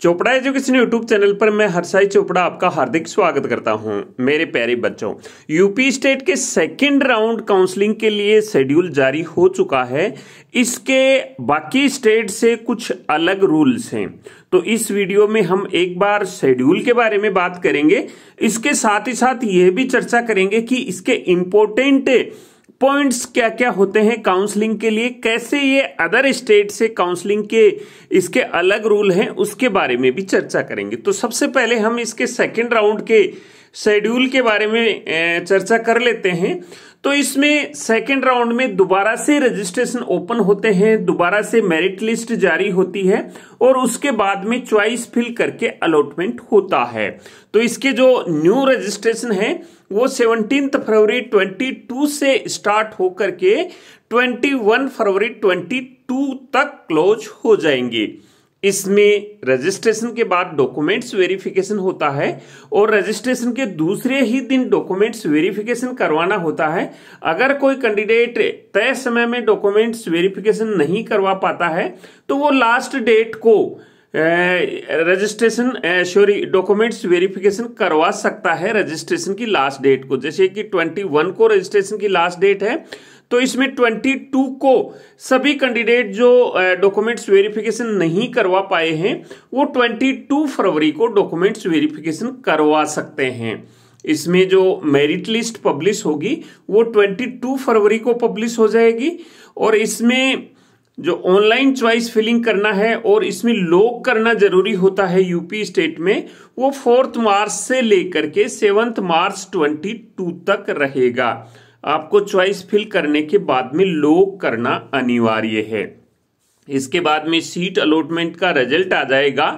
Chopra education YouTube channel पर मैं हरसाई चोपड़ा आपका हार्दिक स्वागत करता हूं मेरे प्यारे बच्चों यूपी स्टेट के सेकंड राउंड काउंसलिंग के लिए शेड्यूल जारी हो चुका है इसके बाकी स्टेट से कुछ अलग रूल्स हैं तो इस वीडियो में हम एक बार शेड्यूल के बारे में बात करेंगे इसके साथ ही साथ ये भी चर्चा करेंगे कि इसके इंपोर्टेंट पॉइंट्स क्या क्या होते हैं काउंसलिंग के लिए कैसे ये अदर स्टेट से काउंसलिंग के इसके अलग रूल हैं उसके बारे में भी चर्चा करेंगे तो सबसे पहले हम इसके सेकेंड राउंड के शेड्यूल के बारे में चर्चा कर लेते हैं तो इसमें सेकेंड राउंड में दोबारा से रजिस्ट्रेशन ओपन होते हैं दोबारा से मेरिट लिस्ट जारी होती है और उसके बाद में च्वाइस फिल करके अलॉटमेंट होता है तो इसके जो न्यू रजिस्ट्रेशन है वो सेवनटीन फरवरी 22 से स्टार्ट होकर के 21 फरवरी 22 तक क्लोज हो जाएंगे इसमें रजिस्ट्रेशन के बाद डॉक्यूमेंट्स वेरिफिकेशन होता है और रजिस्ट्रेशन के दूसरे ही दिन डॉक्यूमेंट्स वेरिफिकेशन करवाना होता है अगर कोई कैंडिडेट तय समय में डॉक्यूमेंट्स वेरिफिकेशन नहीं करवा पाता है तो वो लास्ट डेट को रजिस्ट्रेशन सॉरी डॉक्यूमेंट्स वेरिफिकेशन करवा सकता है रजिस्ट्रेशन की लास्ट डेट को जैसे कि 21 को रजिस्ट्रेशन की लास्ट डेट है तो इसमें ट्वेंटी टू को सभी कैंडिडेट जो डॉक्यूमेंट्स वेरिफिकेशन नहीं करवा पाए हैं वो ट्वेंटी टू फरवरी को डॉक्यूमेंट्स वेरिफिकेशन करवा सकते हैं इसमें जो मेरिट लिस्ट पब्लिश होगी वो ट्वेंटी टू फरवरी को पब्लिश हो जाएगी और इसमें जो ऑनलाइन च्वाइस फिलिंग करना है और इसमें लॉक करना जरूरी होता है यूपी स्टेट में वो फोर्थ मार्च से लेकर के सेवंथ मार्च ट्वेंटी टू तक रहेगा आपको चॉइस फिल करने के बाद में लोक करना अनिवार्य है इसके बाद में सीट अलॉटमेंट का रिजल्ट आ जाएगा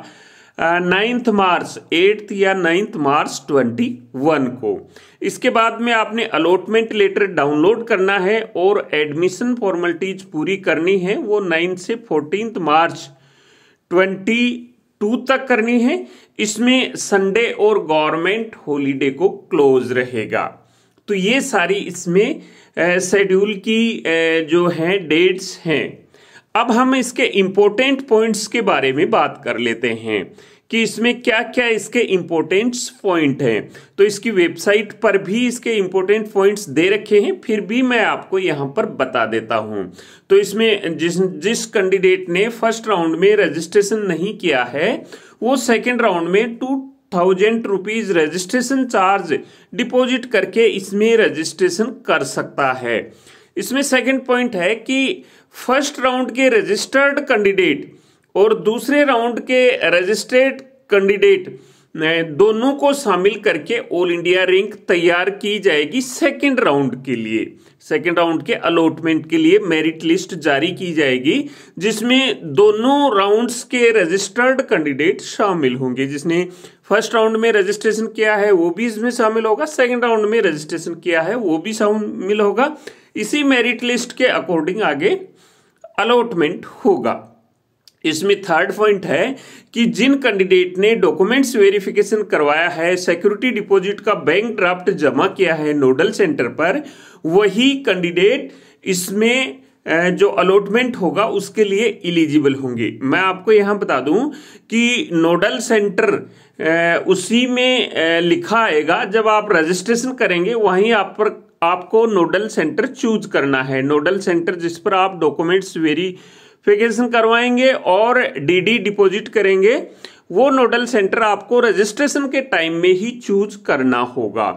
नाइन्थ मार्च एट्थ या नाइन्थ मार्च ट्वेंटी वन को इसके बाद में आपने अलॉटमेंट लेटर डाउनलोड करना है और एडमिशन फॉर्मेलिटीज पूरी करनी है वो नाइन्थ से फोर्टीन मार्च ट्वेंटी टू तक करनी है इसमें संडे और गवर्नमेंट हॉलीडे को क्लोज रहेगा तो ये सारी इसमें शेड्यूल की ए, जो है डेट्स हैं अब हम इसके इम्पोर्टेंट पॉइंट्स के बारे में बात कर लेते हैं कि इसमें क्या क्या इसके इम्पोर्टेंट्स पॉइंट हैं तो इसकी वेबसाइट पर भी इसके इम्पोर्टेंट पॉइंट्स दे रखे हैं फिर भी मैं आपको यहाँ पर बता देता हूँ तो इसमें जिस जिस कैंडिडेट ने फर्स्ट राउंड में रजिस्ट्रेशन नहीं किया है वो सेकेंड राउंड में two thousand rupees registration charge deposit करके इसमें रजिस्ट्रेशन कर सकता है इसमें सेकंड पॉइंट है कि फर्स्ट राउंड के रजिस्टर्ड कैंडिडेट और दूसरे राउंड के रजिस्ट्रेड कैंडिडेट दोनों को शामिल करके ऑल इंडिया रैंक तैयार की जाएगी सेकेंड राउंड के लिए सेकेंड राउंड के अलॉटमेंट के लिए मेरिट लिस्ट जारी की जाएगी जिसमें दोनों राउंड्स के रजिस्टर्ड कैंडिडेट शामिल होंगे जिसने फर्स्ट राउंड में रजिस्ट्रेशन किया है वो भी इसमें शामिल होगा सेकेंड राउंड में रजिस्ट्रेशन किया है वो भी शामिल होगा इसी मेरिट लिस्ट के अकॉर्डिंग आगे अलॉटमेंट होगा इसमें थर्ड पॉइंट है कि जिन कैंडिडेट ने डॉक्यूमेंट्स वेरिफिकेशन करवाया है सिक्योरिटी डिपॉजिट का बैंक ड्राफ्ट जमा किया है नोडल सेंटर पर वही कैंडिडेट इसमें जो अलॉटमेंट होगा उसके लिए इलिजिबल होंगे मैं आपको यहां बता दूं कि नोडल सेंटर उसी में लिखा आएगा जब आप रजिस्ट्रेशन करेंगे वहीं आप पर आपको नोडल सेंटर चूज करना है नोडल सेंटर जिस पर आप डॉक्यूमेंट्स वेरी वेरिफिकेशन करवाएंगे और डीडी डिपॉजिट करेंगे वो नोडल सेंटर आपको रजिस्ट्रेशन के टाइम में ही चूज करना होगा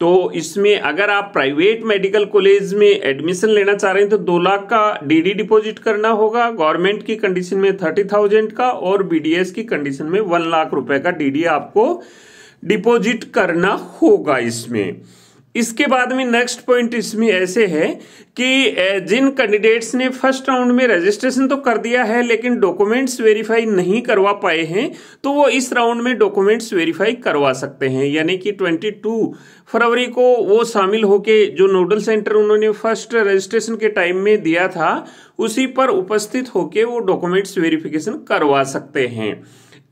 तो इसमें अगर आप प्राइवेट मेडिकल कॉलेज में एडमिशन लेना चाह रहे हैं तो दो लाख का डीडी डिपॉजिट करना होगा गवर्नमेंट की कंडीशन में थर्टी थाउजेंड का और बीडीएस की कंडीशन में वन लाख रुपए का डीडी आपको डिपॉजिट करना होगा इसमें इसके बाद में नेक्स्ट पॉइंट इसमें ऐसे है कि जिन कैंडिडेट्स ने फर्स्ट राउंड में रजिस्ट्रेशन तो कर दिया है लेकिन डॉक्यूमेंट्स वेरीफाई नहीं करवा पाए हैं तो वो इस राउंड में डॉक्यूमेंट्स वेरीफाई करवा सकते हैं यानी कि 22 फरवरी को वो शामिल होके जो नोडल सेंटर उन्होंने फर्स्ट रजिस्ट्रेशन के टाइम में दिया था उसी पर उपस्थित होके वो डॉक्यूमेंट्स वेरिफिकेशन करवा सकते हैं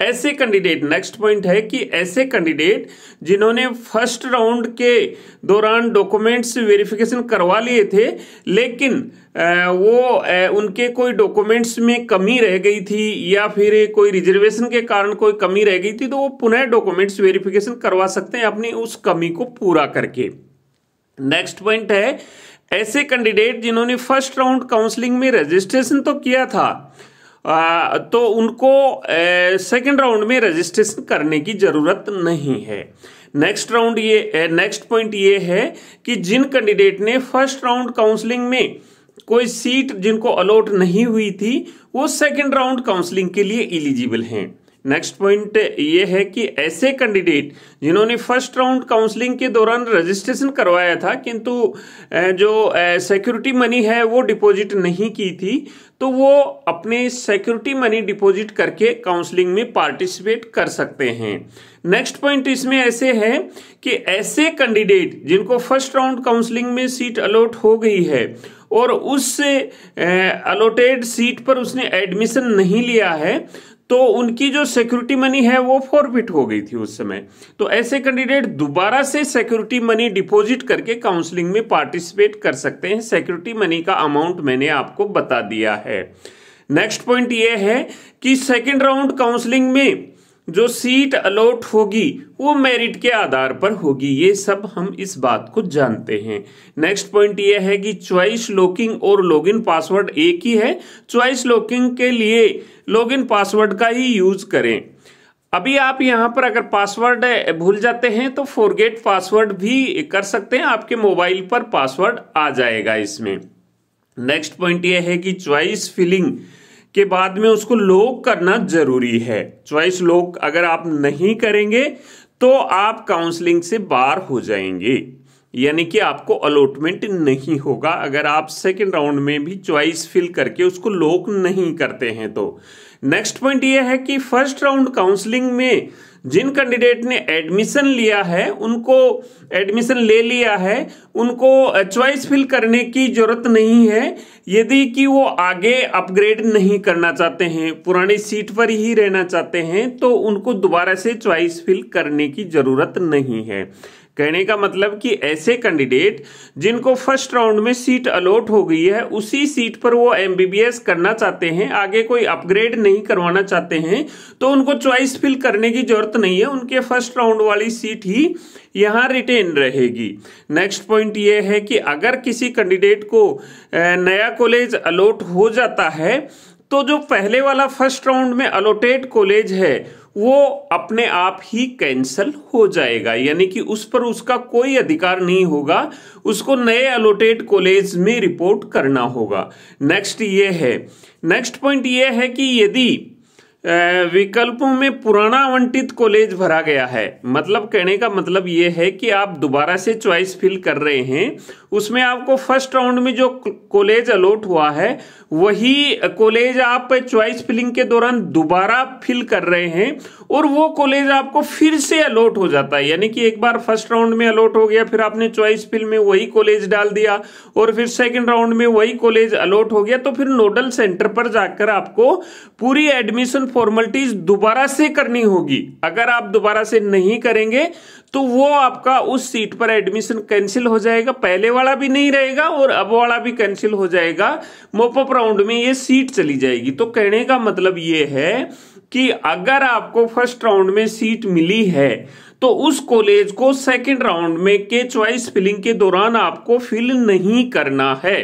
ऐसे कैंडिडेट नेक्स्ट पॉइंट है कि ऐसे कैंडिडेट जिन्होंने फर्स्ट राउंड के दौरान डॉक्यूमेंट्स वेरिफिकेशन करवा लिए थे लेकिन वो उनके कोई डॉक्यूमेंट्स में कमी रह गई थी या फिर कोई रिजर्वेशन के कारण कोई कमी रह गई थी तो वो पुनः डॉक्यूमेंट्स वेरिफिकेशन करवा सकते हैं अपनी उस कमी को पूरा करके नेक्स्ट पॉइंट है ऐसे कैंडिडेट जिन्होंने फर्स्ट राउंड काउंसलिंग में रजिस्ट्रेशन तो किया था तो उनको सेकेंड राउंड में रजिस्ट्रेशन करने की ज़रूरत नहीं है नेक्स्ट राउंड ये नेक्स्ट पॉइंट ये है कि जिन कैंडिडेट ने फर्स्ट राउंड काउंसलिंग में कोई सीट जिनको अलॉट नहीं हुई थी वो सेकेंड राउंड काउंसलिंग के लिए इलिजिबल हैं नेक्स्ट पॉइंट ये है कि ऐसे कैंडिडेट जिन्होंने फर्स्ट राउंड काउंसलिंग के दौरान रजिस्ट्रेशन करवाया था किंतु जो सिक्योरिटी मनी है वो डिपॉजिट नहीं की थी तो वो अपने सिक्योरिटी मनी डिपॉजिट करके काउंसलिंग में पार्टिसिपेट कर सकते हैं नेक्स्ट पॉइंट इसमें ऐसे है कि ऐसे कैंडिडेट जिनको फर्स्ट राउंड काउंसलिंग में सीट अलॉट हो गई है और उस अलॉटेड सीट पर उसने एडमिशन नहीं लिया है तो उनकी जो सिक्योरिटी मनी है वो फॉरफिट हो गई थी उस समय तो ऐसे कैंडिडेट दोबारा से सिक्योरिटी मनी डिपॉजिट करके काउंसलिंग में पार्टिसिपेट कर सकते हैं सिक्योरिटी मनी का अमाउंट मैंने आपको बता दिया है नेक्स्ट पॉइंट ये है कि सेकेंड राउंड काउंसलिंग में जो सीट अलॉट होगी वो मेरिट के आधार पर होगी ये सब हम इस बात को जानते हैं नेक्स्ट पॉइंट ये है कि चॉइस लॉकिंग और लॉगिन पासवर्ड एक ही है चॉइस लॉकिंग के लिए लॉगिन पासवर्ड का ही यूज करें अभी आप यहां पर अगर पासवर्ड eh, भूल जाते हैं तो फोरगेट पासवर्ड भी कर सकते हैं आपके मोबाइल पर पासवर्ड आ जाएगा इसमें नेक्स्ट पॉइंट यह है कि च्वाइस फिलिंग के बाद में उसको लॉक करना जरूरी है च्वाइस लॉक अगर आप नहीं करेंगे तो आप काउंसलिंग से बाहर हो जाएंगे यानी कि आपको अलॉटमेंट नहीं होगा अगर आप सेकेंड राउंड में भी चॉइस फिल करके उसको लोक नहीं करते हैं तो नेक्स्ट पॉइंट यह है कि फर्स्ट राउंड काउंसलिंग में जिन कैंडिडेट ने एडमिशन लिया है उनको एडमिशन ले लिया है उनको चॉइस फिल करने की ज़रूरत नहीं है यदि कि वो आगे अपग्रेड नहीं करना चाहते हैं पुरानी सीट पर ही रहना चाहते हैं तो उनको दोबारा से चॉइस फिल करने की ज़रूरत नहीं है कहने का मतलब कि ऐसे कैंडिडेट जिनको फर्स्ट राउंड में सीट अलॉट हो गई है उसी सीट पर वो एमबीबीएस करना चाहते हैं आगे कोई अपग्रेड नहीं करवाना चाहते हैं तो उनको चॉइस फिल करने की जरूरत नहीं है उनके फर्स्ट राउंड वाली सीट ही यहाँ रिटेन रहेगी नेक्स्ट पॉइंट ये है कि अगर किसी कैंडिडेट को नया कॉलेज अलॉट हो जाता है तो जो पहले वाला फर्स्ट राउंड में अलोटेड कॉलेज है वो अपने आप ही कैंसल हो जाएगा यानी कि उस पर उसका कोई अधिकार नहीं होगा उसको नए अलोटेड कॉलेज में रिपोर्ट करना होगा नेक्स्ट ये है नेक्स्ट पॉइंट ये है कि यदि विकल्पों में पुराना आवंटित कॉलेज भरा गया है मतलब कहने का मतलब ये है कि आप दोबारा से चॉइस फिल कर रहे हैं उसमें आपको फर्स्ट राउंड में जो कॉलेज अलॉट हुआ है वही कॉलेज आप चॉइस फिलिंग के दौरान दोबारा फिल कर रहे हैं और वो कॉलेज आपको फिर से अलॉट हो जाता है यानी कि एक बार फर्स्ट राउंड में अलॉट हो गया फिर आपने चॉइस फिल में वही कॉलेज डाल दिया और फिर सेकेंड राउंड में वही कॉलेज अलॉट हो गया तो फिर नोडल सेंटर पर जाकर आपको पूरी एडमिशन फॉर्मेलिटीज दोबारा से करनी होगी अगर आप दोबारा से नहीं करेंगे तो वो आपका उस सीट पर एडमिशन कैंसिल हो जाएगा पहले वाला भी नहीं रहेगा और अब वाला भी कैंसिल हो जाएगा मोपअप राउंड में ये सीट चली जाएगी तो कहने का मतलब ये है कि अगर आपको फर्स्ट राउंड में सीट मिली है तो उस कॉलेज को सेकंड राउंड में के च्वाइस फिलिंग के दौरान आपको फिल नहीं करना है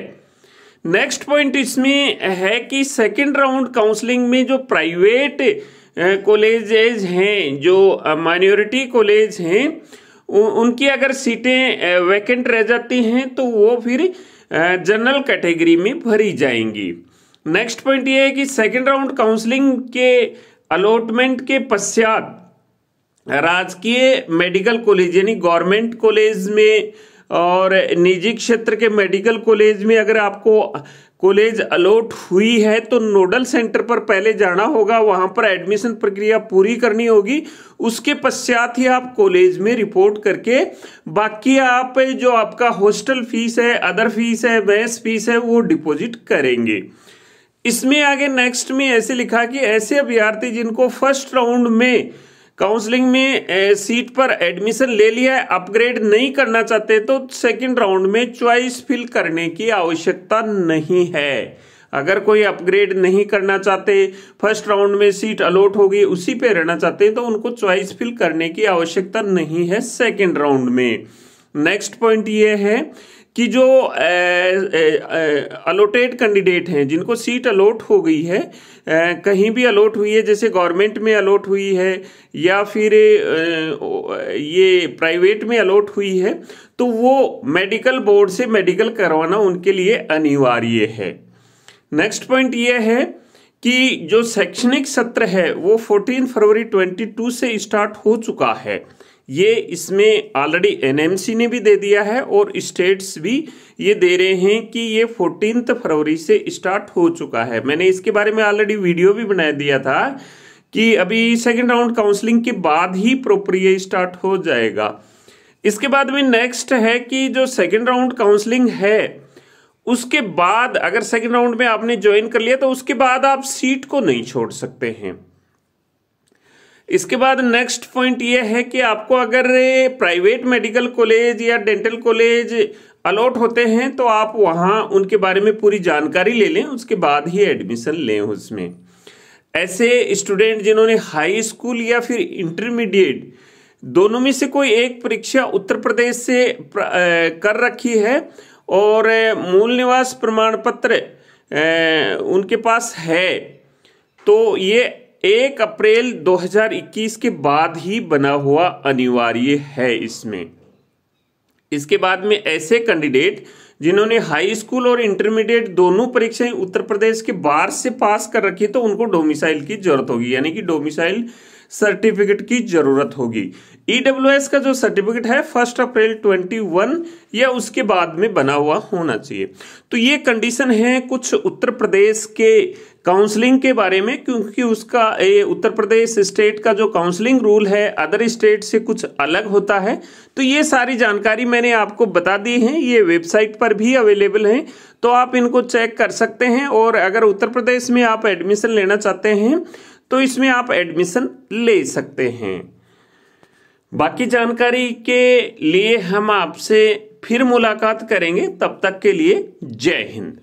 नेक्स्ट पॉइंट इसमें है कि सेकंड राउंड काउंसलिंग में जो प्राइवेट कॉलेजेज हैं जो माइनॉरिटी कॉलेज हैं उनकी अगर सीटें वैकेंट रह जाती हैं तो वो फिर जनरल कैटेगरी में भरी जाएंगी नेक्स्ट पॉइंट ये है कि सेकेंड राउंड काउंसलिंग के अलॉटमेंट के पश्चात राजकीय मेडिकल कॉलेज यानी गवर्नमेंट कॉलेज में और निजी क्षेत्र के मेडिकल कॉलेज में अगर आपको कॉलेज अलॉट हुई है तो नोडल सेंटर पर पहले जाना होगा वहां पर एडमिशन प्रक्रिया पूरी करनी होगी उसके पश्चात ही आप कॉलेज में रिपोर्ट करके बाकी आप जो आपका हॉस्टल फीस है अदर फीस है बैस फीस है वो डिपॉजिट करेंगे इसमें आगे नेक्स्ट में ऐसे लिखा कि ऐसे अभ्यर्थी जिनको फर्स्ट राउंड में काउंसलिंग में सीट पर एडमिशन ले लिया है अपग्रेड नहीं करना चाहते तो सेकंड राउंड में चॉइस फिल करने की आवश्यकता नहीं है अगर कोई अपग्रेड नहीं करना चाहते फर्स्ट राउंड में सीट अलॉट होगी उसी पे रहना चाहते तो उनको चॉइस फिल करने की आवश्यकता नहीं है सेकंड राउंड में नेक्स्ट पॉइंट ये है कि जो अलोटेड कैंडिडेट हैं जिनको सीट अलोट हो गई है आ, कहीं भी अलोट हुई है जैसे गवर्नमेंट में अलोट हुई है या फिर आ, ये प्राइवेट में अलोट हुई है तो वो मेडिकल बोर्ड से मेडिकल करवाना उनके लिए अनिवार्य है नेक्स्ट पॉइंट ये है कि जो शैक्षणिक सत्र है वो 14 फरवरी 22 से स्टार्ट हो चुका है ये इसमें ऑलरेडी एनएमसी ने भी दे दिया है और स्टेट्स भी ये दे रहे हैं कि ये फोर्टीन फरवरी से स्टार्ट हो चुका है मैंने इसके बारे में ऑलरेडी वीडियो भी बना दिया था कि अभी सेकेंड राउंड काउंसलिंग के बाद ही प्रोप्रिय स्टार्ट हो जाएगा इसके बाद में नेक्स्ट है कि जो सेकेंड राउंड काउंसलिंग है उसके बाद अगर सेकेंड राउंड में आपने ज्वाइन कर लिया तो उसके बाद आप सीट को नहीं छोड़ सकते हैं इसके बाद नेक्स्ट पॉइंट ये है कि आपको अगर प्राइवेट मेडिकल कॉलेज या डेंटल कॉलेज अलॉट होते हैं तो आप वहाँ उनके बारे में पूरी जानकारी ले लें उसके बाद ही एडमिशन लें उसमें ऐसे स्टूडेंट जिन्होंने हाई स्कूल या फिर इंटरमीडिएट दोनों में से कोई एक परीक्षा उत्तर प्रदेश से कर रखी है और मूल निवास प्रमाण पत्र उनके पास है तो ये एक अप्रैल 2021 के बाद ही बना हुआ अनिवार्य है इसमें इसके बाद में ऐसे कैंडिडेट जिन्होंने हाई स्कूल और इंटरमीडिएट दोनों परीक्षाएं उत्तर प्रदेश के बाहर से पास कर रखी तो उनको डोमिसाइल की जरूरत होगी यानी कि डोमिसाइल सर्टिफिकेट की जरूरत होगी ईडब्ल्यूएस e का जो सर्टिफिकेट है फर्स्ट अप्रैल 21 या उसके बाद में बना हुआ होना चाहिए तो ये कंडीशन है कुछ उत्तर प्रदेश के काउंसलिंग के बारे में क्योंकि उसका ये उत्तर प्रदेश स्टेट का जो काउंसलिंग रूल है अदर स्टेट से कुछ अलग होता है तो ये सारी जानकारी मैंने आपको बता दी है ये वेबसाइट पर भी अवेलेबल है तो आप इनको चेक कर सकते हैं और अगर उत्तर प्रदेश में आप एडमिशन लेना चाहते हैं तो इसमें आप एडमिशन ले सकते हैं बाकी जानकारी के लिए हम आपसे फिर मुलाकात करेंगे तब तक के लिए जय हिंद